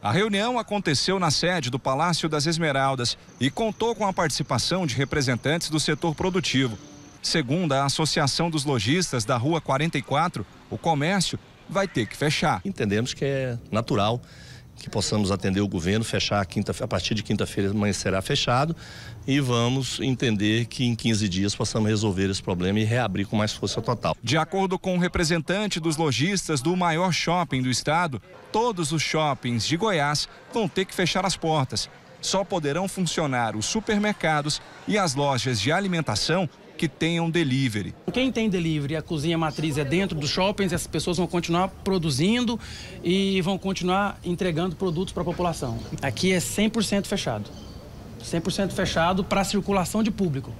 A reunião aconteceu na sede do Palácio das Esmeraldas e contou com a participação de representantes do setor produtivo. Segundo a Associação dos Lojistas da Rua 44, o comércio vai ter que fechar. Entendemos que é natural que possamos atender o governo, fechar a, quinta, a partir de quinta-feira será fechado e vamos entender que em 15 dias possamos resolver esse problema e reabrir com mais força total. De acordo com o um representante dos lojistas do maior shopping do estado, todos os shoppings de Goiás vão ter que fechar as portas. Só poderão funcionar os supermercados e as lojas de alimentação que tenham delivery. Quem tem delivery, a cozinha matriz é dentro dos shoppings, As pessoas vão continuar produzindo e vão continuar entregando produtos para a população. Aqui é 100% fechado. 100% fechado para circulação de público.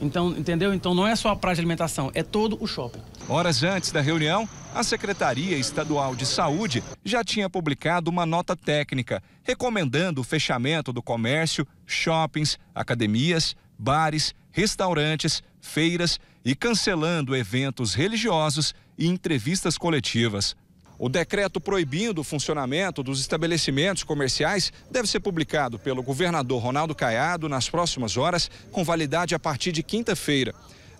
Então, entendeu? Então não é só a praia de alimentação, é todo o shopping. Horas antes da reunião, a Secretaria Estadual de Saúde já tinha publicado uma nota técnica recomendando o fechamento do comércio, shoppings, academias, bares, restaurantes, feiras e cancelando eventos religiosos e entrevistas coletivas. O decreto proibindo o funcionamento dos estabelecimentos comerciais deve ser publicado pelo governador Ronaldo Caiado nas próximas horas, com validade a partir de quinta-feira.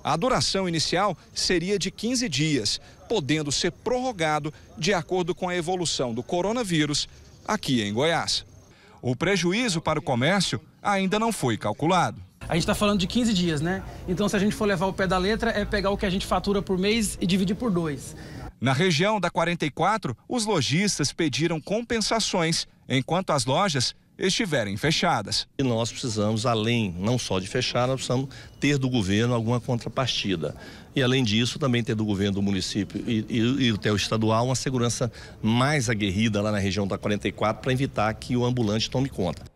A duração inicial seria de 15 dias, podendo ser prorrogado de acordo com a evolução do coronavírus aqui em Goiás. O prejuízo para o comércio ainda não foi calculado. A gente está falando de 15 dias, né? Então, se a gente for levar o pé da letra, é pegar o que a gente fatura por mês e dividir por dois. Na região da 44, os lojistas pediram compensações, enquanto as lojas estiverem fechadas. E nós precisamos, além não só de fechar, nós precisamos ter do governo alguma contrapartida. E além disso, também ter do governo do município e, e, e até o estadual uma segurança mais aguerrida lá na região da 44 para evitar que o ambulante tome conta.